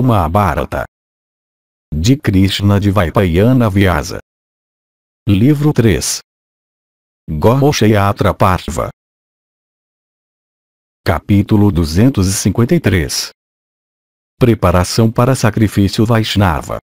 ou Mahabharata. De Krishna de Vaipayana Vyasa. Livro 3. Gorroshayatra Parva. Capítulo 253. Preparação para sacrifício Vaishnava.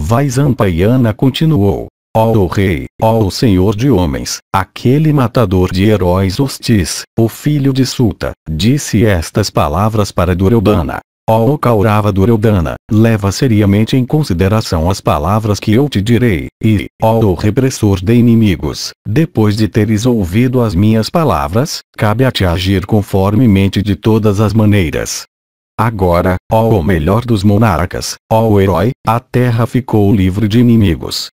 Vaisampayana continuou. Ó oh, o rei, ó oh, o senhor de homens, aquele matador de heróis hostis, o filho de Suta, disse estas palavras para Duryodhana. Ó Kaurava Duryodhana, leva seriamente em consideração as palavras que eu te direi, e, ó repressor de inimigos, depois de teres ouvido as minhas palavras, cabe a ti agir conformemente de todas as maneiras. Agora, ó o melhor dos monarcas, ó herói, a terra ficou livre de inimigos.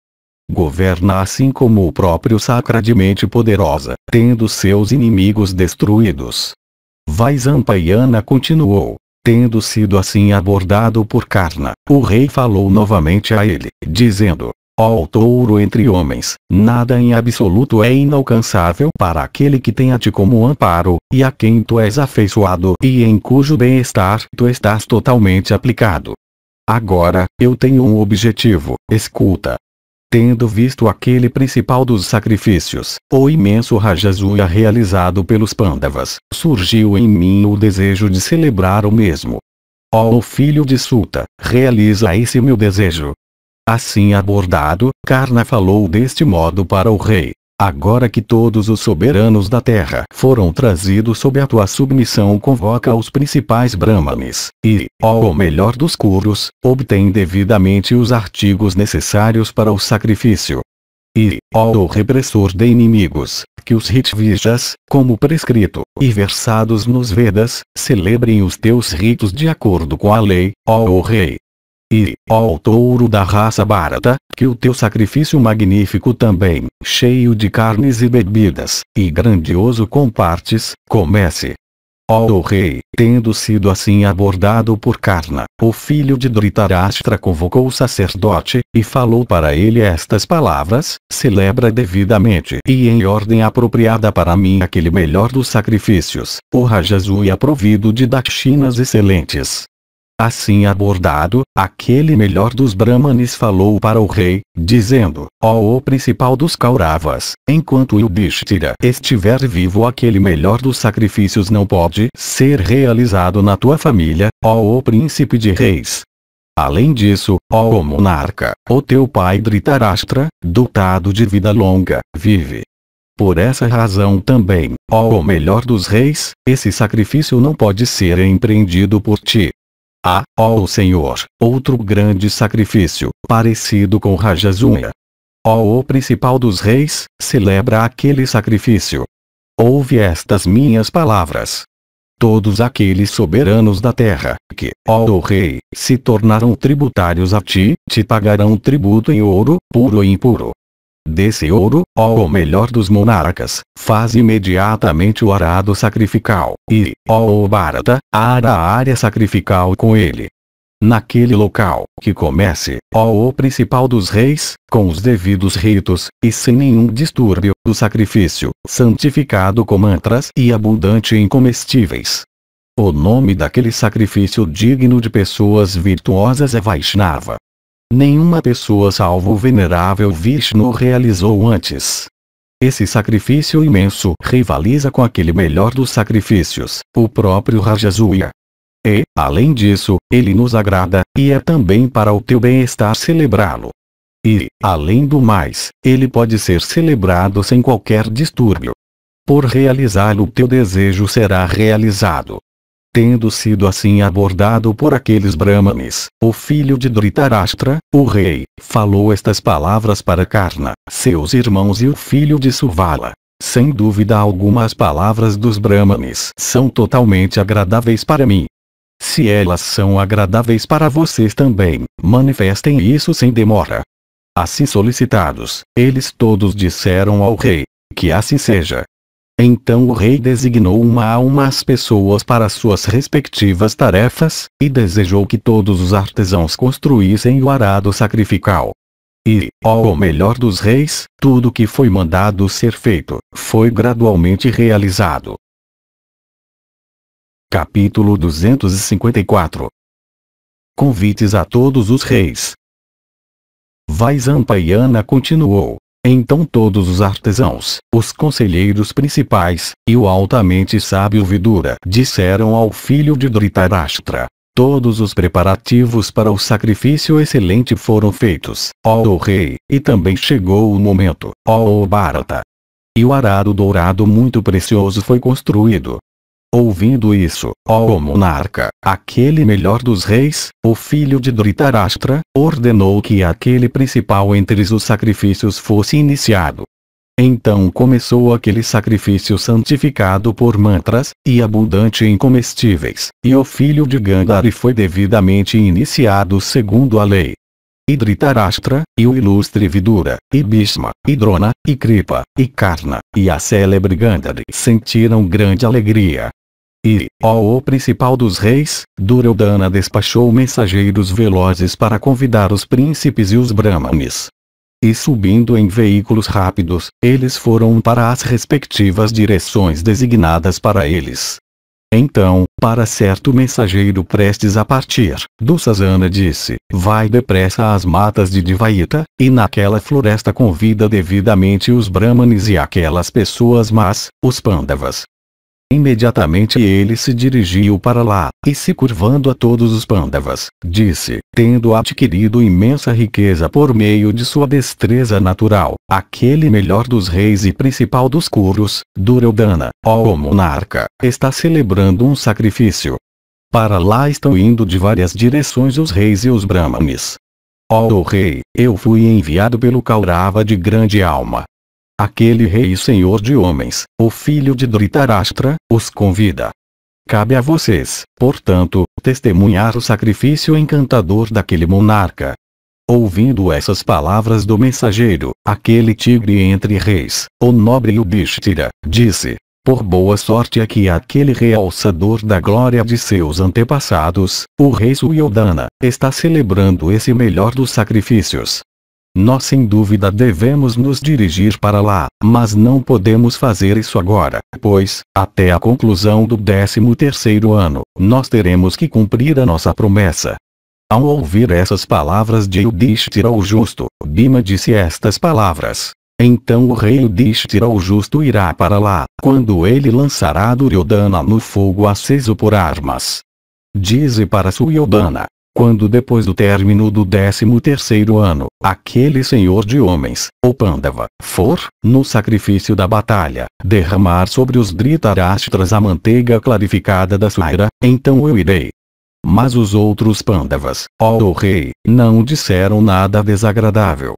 Governa assim como o próprio sacradamente poderosa, tendo seus inimigos destruídos. Vaisampayana continuou, Tendo sido assim abordado por Karna, o rei falou novamente a ele, dizendo: Ó oh, touro entre homens, nada em absoluto é inalcançável para aquele que tenha te como amparo, e a quem tu és afeiçoado e em cujo bem-estar tu estás totalmente aplicado. Agora, eu tenho um objetivo, escuta, tendo visto aquele principal dos sacrifícios, o imenso Rajasuya realizado pelos Pandavas, surgiu em mim o desejo de celebrar o mesmo. Ó oh, filho de Suta, realiza esse meu desejo. Assim abordado, Karna falou deste modo para o rei. Agora que todos os soberanos da terra foram trazidos sob a tua submissão convoca os principais brahmanes, e, ó o melhor dos curos, obtém devidamente os artigos necessários para o sacrifício. E, ó o repressor de inimigos, que os Ritvijas, como prescrito e versados nos Vedas, celebrem os teus ritos de acordo com a lei, ó o rei. E, ó touro da raça barata, que o teu sacrifício magnífico também, cheio de carnes e bebidas, e grandioso com partes, comece. Ó oh, rei, tendo sido assim abordado por Karna, o filho de Dhritarashtra convocou o sacerdote, e falou para ele estas palavras, celebra devidamente e em ordem apropriada para mim aquele melhor dos sacrifícios, o e aprovido é de dakshinas excelentes, Assim abordado, aquele melhor dos Brahmanes falou para o rei, dizendo, ó oh, o principal dos Kauravas, enquanto Yudhishthira estiver vivo aquele melhor dos sacrifícios não pode ser realizado na tua família, ó oh, o príncipe de reis. Além disso, ó monarca, o teu pai Dhritarashtra, dotado de vida longa, vive. Por essa razão também, ó o melhor dos reis, esse sacrifício não pode ser empreendido por ti. Há, ah, ó oh Senhor, outro grande sacrifício, parecido com Rajazunha. Ó oh, o principal dos reis, celebra aquele sacrifício. Ouve estas minhas palavras. Todos aqueles soberanos da terra, que, ó oh rei, se tornaram tributários a ti, te pagarão tributo em ouro, puro e impuro, Desse ouro, ó o melhor dos monarcas, faz imediatamente o arado sacrificial, e, ó o Bharata, ara a área sacrificial com ele. Naquele local, que comece, ó o principal dos reis, com os devidos ritos, e sem nenhum distúrbio, o sacrifício, santificado com mantras e abundante em comestíveis. O nome daquele sacrifício digno de pessoas virtuosas é Vaishnava. Nenhuma pessoa salvo o venerável Vishnu realizou antes. Esse sacrifício imenso rivaliza com aquele melhor dos sacrifícios, o próprio Rajasuya. E, além disso, ele nos agrada, e é também para o teu bem-estar celebrá-lo. E, além do mais, ele pode ser celebrado sem qualquer distúrbio. Por realizá-lo, teu desejo será realizado tendo sido assim abordado por aqueles brahmanes. O filho de Dhritarashtra, o rei, falou estas palavras para Karna, seus irmãos e o filho de Suvala. Sem dúvida alguma as palavras dos brahmanes são totalmente agradáveis para mim. Se elas são agradáveis para vocês também, manifestem isso sem demora. Assim solicitados, eles todos disseram ao rei, que assim seja. Então o rei designou uma a uma as pessoas para suas respectivas tarefas, e desejou que todos os artesãos construíssem o arado sacrificial. E, ao melhor dos reis, tudo que foi mandado ser feito, foi gradualmente realizado. Capítulo 254 Convites a todos os reis. Vaisampayana continuou. Então todos os artesãos, os conselheiros principais, e o altamente sábio Vidura disseram ao filho de Dhritarashtra, Todos os preparativos para o sacrifício excelente foram feitos, ó rei, e também chegou o momento, ó Bharata. E o arado dourado muito precioso foi construído, Ouvindo isso, ó monarca, aquele melhor dos reis, o filho de Dhritarashtra, ordenou que aquele principal entre os sacrifícios fosse iniciado. Então começou aquele sacrifício santificado por mantras, e abundante em comestíveis, e o filho de Gandhari foi devidamente iniciado segundo a lei. E Dhritarashtra, e o ilustre Vidura, e Bhishma, e Drona, e Kripa, e Karna, e a célebre Gandhari sentiram grande alegria, e, ó o principal dos reis, Duryodhana despachou mensageiros velozes para convidar os príncipes e os brahmanes. E subindo em veículos rápidos, eles foram para as respectivas direções designadas para eles. Então, para certo mensageiro prestes a partir, Dussasana disse, vai depressa às matas de Divaita, e naquela floresta convida devidamente os brahmanes e aquelas pessoas más, os pandavas". Imediatamente ele se dirigiu para lá, e se curvando a todos os Pandavas, disse, tendo adquirido imensa riqueza por meio de sua destreza natural, aquele melhor dos reis e principal dos curus Duryodhana, ó monarca, está celebrando um sacrifício. Para lá estão indo de várias direções os reis e os brahmanes. Ó oh, rei, eu fui enviado pelo Kaurava de grande alma, aquele rei e senhor de homens, o filho de Dhritarashtra, os convida. Cabe a vocês, portanto, testemunhar o sacrifício encantador daquele monarca. Ouvindo essas palavras do mensageiro, aquele tigre entre reis, o nobre Yudhishthira, disse, por boa sorte é que aquele realçador da glória de seus antepassados, o rei Suyodhana, está celebrando esse melhor dos sacrifícios, nós sem dúvida devemos nos dirigir para lá, mas não podemos fazer isso agora, pois, até a conclusão do 13º ano, nós teremos que cumprir a nossa promessa. Ao ouvir essas palavras de Yudhishthira o Justo, Bima disse estas palavras. Então o rei Yudhishthira o Justo irá para lá, quando ele lançará Duryodhana no fogo aceso por armas. Dize para Suryodhana, quando depois do término do décimo terceiro ano, aquele senhor de homens, o Pandava, for, no sacrifício da batalha, derramar sobre os Dhritarashtras a manteiga clarificada da suaira, então eu irei. Mas os outros Pandavas, ó rei, não disseram nada desagradável.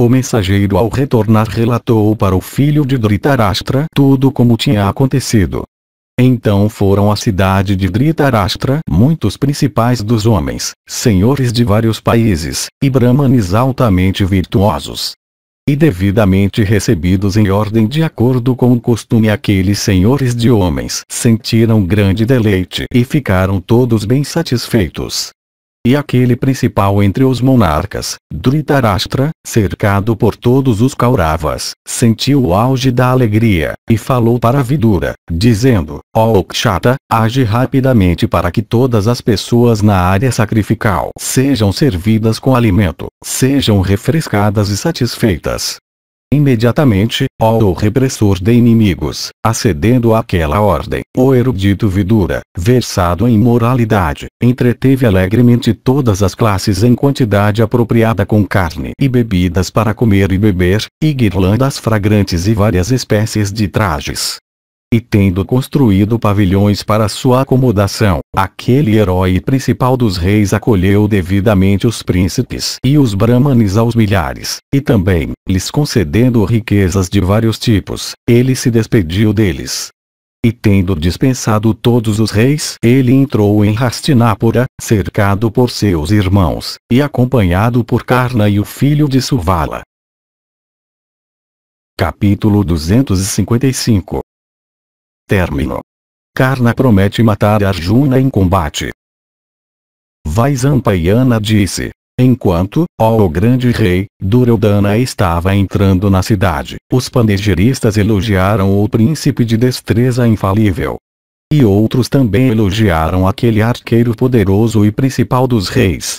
O mensageiro ao retornar relatou para o filho de Dhritarashtra tudo como tinha acontecido. Então foram à cidade de Dhritarashtra muitos principais dos homens, senhores de vários países, e brahmanes altamente virtuosos. E devidamente recebidos em ordem de acordo com o costume aqueles senhores de homens sentiram grande deleite e ficaram todos bem satisfeitos e aquele principal entre os monarcas, Dhritarashtra, cercado por todos os Kauravas, sentiu o auge da alegria, e falou para Vidura, dizendo, ó oh Okshata, age rapidamente para que todas as pessoas na área sacrificial sejam servidas com alimento, sejam refrescadas e satisfeitas, Imediatamente, ao repressor de inimigos, acedendo àquela ordem, o erudito Vidura, versado em moralidade, entreteve alegremente todas as classes em quantidade apropriada com carne e bebidas para comer e beber, e guirlandas fragrantes e várias espécies de trajes, e tendo construído pavilhões para sua acomodação, aquele herói principal dos reis acolheu devidamente os príncipes e os brahmanes aos milhares, e também, lhes concedendo riquezas de vários tipos, ele se despediu deles. E tendo dispensado todos os reis, ele entrou em Hastinapura, cercado por seus irmãos, e acompanhado por Karna e o filho de Suvala. Capítulo 255 Término. Karna promete matar Arjuna em combate. Vaisampayana disse. Enquanto, ó grande rei, Duryodhana estava entrando na cidade, os panegiristas elogiaram o príncipe de destreza infalível. E outros também elogiaram aquele arqueiro poderoso e principal dos reis.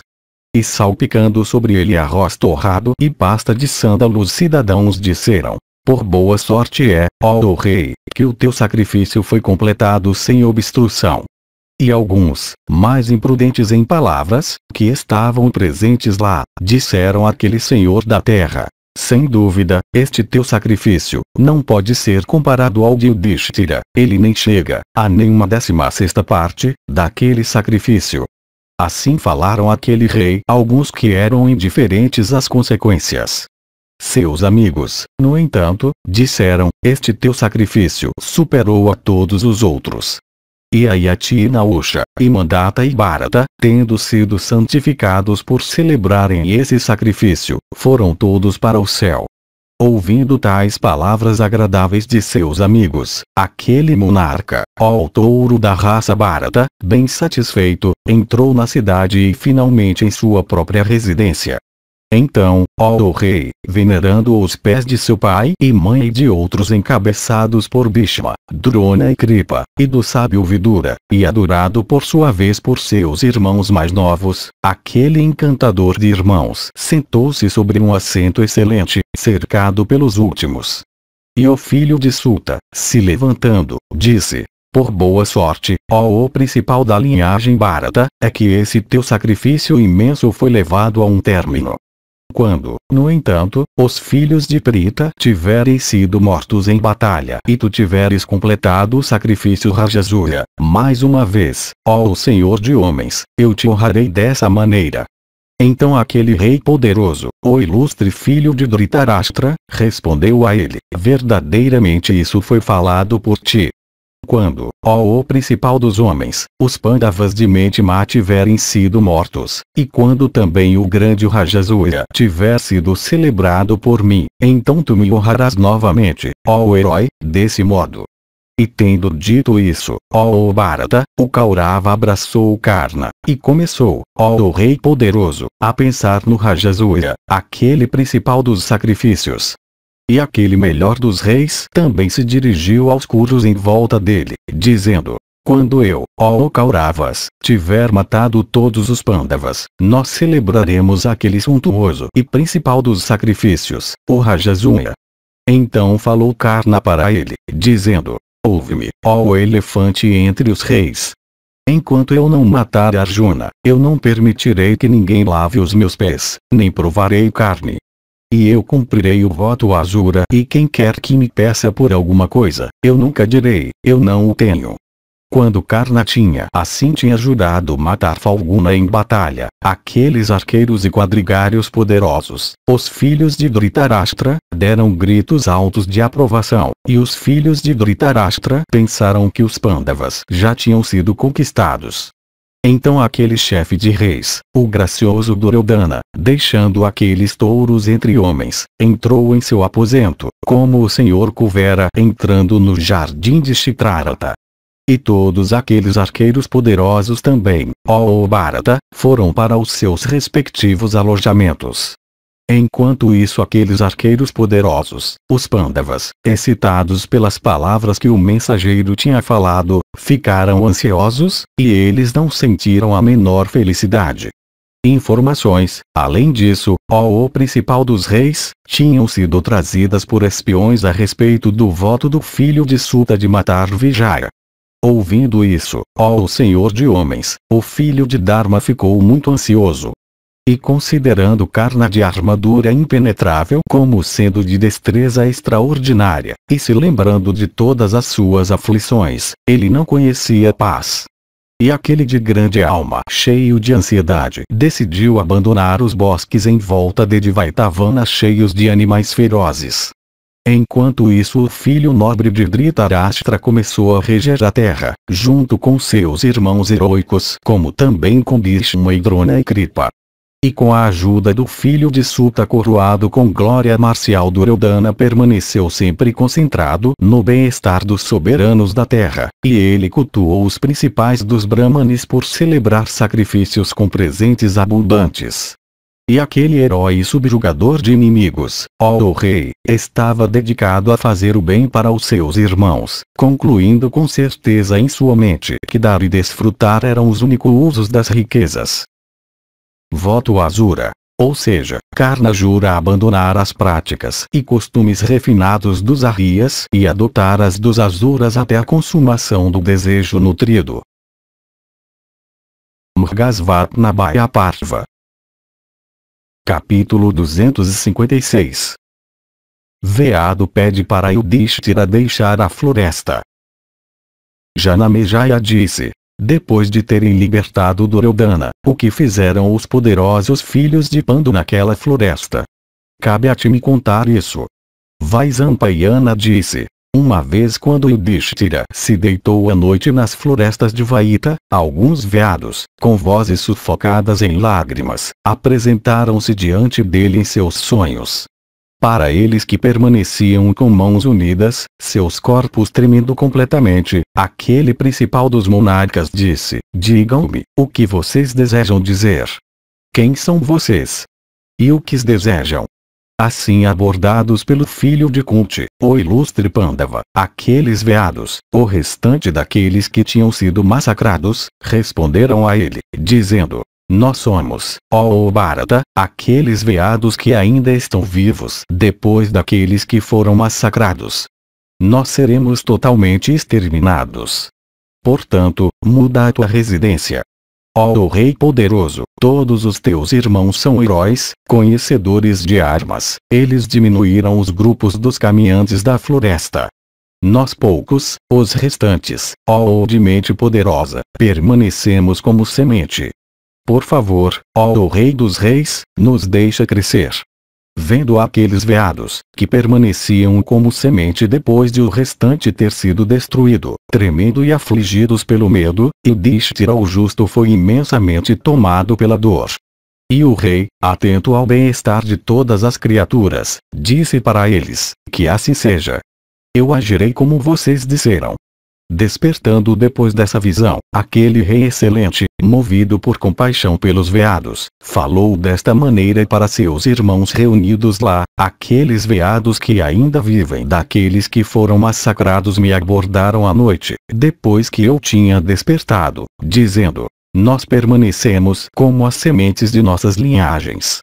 E salpicando sobre ele arroz torrado e pasta de os cidadãos disseram, por boa sorte é, ó rei, que o teu sacrifício foi completado sem obstrução. E alguns, mais imprudentes em palavras, que estavam presentes lá, disseram àquele senhor da terra. Sem dúvida, este teu sacrifício, não pode ser comparado ao de Udishthira; ele nem chega, a nenhuma décima sexta parte, daquele sacrifício. Assim falaram aquele rei alguns que eram indiferentes às consequências. Seus amigos, no entanto, disseram, este teu sacrifício superou a todos os outros. E a Yati e e Mandata e Bharata, tendo sido santificados por celebrarem esse sacrifício, foram todos para o céu. Ouvindo tais palavras agradáveis de seus amigos, aquele monarca, ó touro da raça Bharata, bem satisfeito, entrou na cidade e finalmente em sua própria residência. Então, ó o rei, venerando os pés de seu pai e mãe e de outros encabeçados por Bhishma, Drona e Kripa, e do sábio Vidura, e adorado por sua vez por seus irmãos mais novos, aquele encantador de irmãos sentou-se sobre um assento excelente, cercado pelos últimos. E o filho de Suta, se levantando, disse, por boa sorte, ó o principal da linhagem Bharata, é que esse teu sacrifício imenso foi levado a um término. Quando, no entanto, os filhos de Prita tiverem sido mortos em batalha e tu tiveres completado o sacrifício Rajasura, mais uma vez, ó Senhor de homens, eu te honrarei dessa maneira. Então aquele rei poderoso, o ilustre filho de Dhritarashtra, respondeu a ele, verdadeiramente isso foi falado por ti, quando, ó o principal dos homens, os Pandavas de Mentima tiverem sido mortos, e quando também o grande Rajasoya tiver sido celebrado por mim, então tu me honrarás novamente, ó o herói, desse modo. E tendo dito isso, ó o Bharata, o Kaurava abraçou o Karna, e começou, ó o Rei Poderoso, a pensar no Rajasoya, aquele principal dos sacrifícios, e aquele melhor dos reis também se dirigiu aos curos em volta dele, dizendo: Quando eu, ó Kauravas, tiver matado todos os Pandavas, nós celebraremos aquele suntuoso e principal dos sacrifícios, o Rajasuna. Então falou Karna para ele, dizendo: Ouve-me, ó elefante entre os reis. Enquanto eu não matar Arjuna, eu não permitirei que ninguém lave os meus pés, nem provarei carne. E eu cumprirei o voto Azura e quem quer que me peça por alguma coisa, eu nunca direi, eu não o tenho. Quando Karna tinha assim tinha jurado matar Falguna em batalha, aqueles arqueiros e quadrigários poderosos, os filhos de Dhritarashtra, deram gritos altos de aprovação, e os filhos de Dhritarashtra pensaram que os Pandavas já tinham sido conquistados, então aquele chefe de reis, o gracioso Duryodhana, deixando aqueles touros entre homens, entrou em seu aposento, como o senhor Kuvera entrando no jardim de Chitrarata. E todos aqueles arqueiros poderosos também, ó Bharata, foram para os seus respectivos alojamentos. Enquanto isso aqueles arqueiros poderosos, os Pandavas, excitados pelas palavras que o mensageiro tinha falado, ficaram ansiosos, e eles não sentiram a menor felicidade. Informações, além disso, ao principal dos reis, tinham sido trazidas por espiões a respeito do voto do filho de Suta de matar Vijaya. Ouvindo isso, ó o Senhor de Homens, o filho de Dharma ficou muito ansioso, e considerando Karna de armadura impenetrável como sendo de destreza extraordinária, e se lembrando de todas as suas aflições, ele não conhecia paz. E aquele de grande alma, cheio de ansiedade, decidiu abandonar os bosques em volta de Divaitavana cheios de animais ferozes. Enquanto isso o filho nobre de Dhritarashtra começou a reger a terra, junto com seus irmãos heróicos como também com Bhishma e Drona e Kripa, e com a ajuda do filho de Suta coroado com glória marcial Duryodhana permaneceu sempre concentrado no bem-estar dos soberanos da terra, e ele cultuou os principais dos brahmanes por celebrar sacrifícios com presentes abundantes. E aquele herói subjugador de inimigos, ó rei, estava dedicado a fazer o bem para os seus irmãos, concluindo com certeza em sua mente que dar e desfrutar eram os únicos usos das riquezas voto azura. Ou seja, Karna jura abandonar as práticas e costumes refinados dos arrias e adotar as dos Azuras até a consumação do desejo nutrido. Mrgasvatnabhaya Parva Capítulo 256 Veado pede para Yudhishthira deixar a floresta. Janamejaya disse, depois de terem libertado Duryodhana, o que fizeram os poderosos filhos de Pando naquela floresta. Cabe a ti me contar isso. Vaisampayana disse. Uma vez quando Yudhishthira se deitou à noite nas florestas de Vaita, alguns veados, com vozes sufocadas em lágrimas, apresentaram-se diante dele em seus sonhos. Para eles que permaneciam com mãos unidas, seus corpos tremendo completamente, aquele principal dos monarcas disse: Digam-me, o que vocês desejam dizer? Quem são vocês? E o que desejam? Assim abordados pelo filho de Kunti, o ilustre Pandava, aqueles veados, o restante daqueles que tinham sido massacrados, responderam a ele, dizendo, nós somos, ó oh Bharata, aqueles veados que ainda estão vivos depois daqueles que foram massacrados. Nós seremos totalmente exterminados. Portanto, muda a tua residência. Ó oh Rei Poderoso, todos os teus irmãos são heróis, conhecedores de armas, eles diminuíram os grupos dos caminhantes da floresta, nós poucos, os restantes, ó oh, de mente poderosa, permanecemos como semente, por favor, ó o Rei dos Reis, nos deixa crescer. Vendo aqueles veados, que permaneciam como semente depois de o restante ter sido destruído, tremendo e afligidos pelo medo, Yudhishthira o justo foi imensamente tomado pela dor. E o rei, atento ao bem-estar de todas as criaturas, disse para eles, que assim seja. Eu agirei como vocês disseram, Despertando depois dessa visão, aquele rei excelente, movido por compaixão pelos veados, falou desta maneira para seus irmãos reunidos lá: Aqueles veados que ainda vivem daqueles que foram massacrados me abordaram à noite, depois que eu tinha despertado, dizendo: Nós permanecemos como as sementes de nossas linhagens.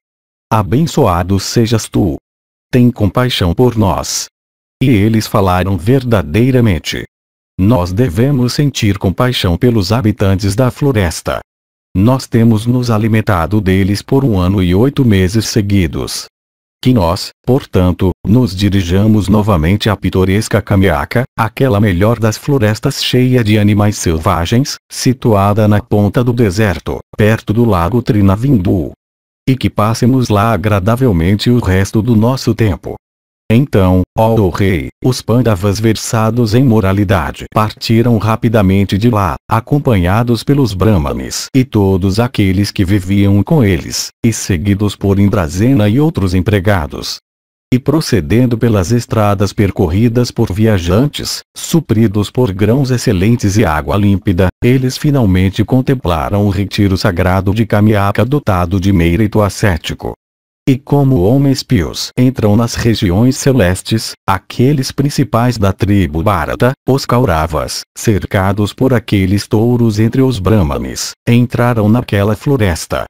Abençoado sejas tu. Tem compaixão por nós. E eles falaram verdadeiramente. Nós devemos sentir compaixão pelos habitantes da floresta. Nós temos nos alimentado deles por um ano e oito meses seguidos. Que nós, portanto, nos dirijamos novamente à pitoresca Kamiaka, aquela melhor das florestas cheia de animais selvagens, situada na ponta do deserto, perto do lago Trinavindu. E que passemos lá agradavelmente o resto do nosso tempo, então, ó oh rei, os Pandavas versados em moralidade partiram rapidamente de lá, acompanhados pelos Brahmanes e todos aqueles que viviam com eles, e seguidos por Indrazena e outros empregados. E procedendo pelas estradas percorridas por viajantes, supridos por grãos excelentes e água límpida, eles finalmente contemplaram o retiro sagrado de Kamiaka dotado de mérito ascético e como homens pios entram nas regiões celestes, aqueles principais da tribo Bharata, os Kauravas, cercados por aqueles touros entre os Brahmanes, entraram naquela floresta,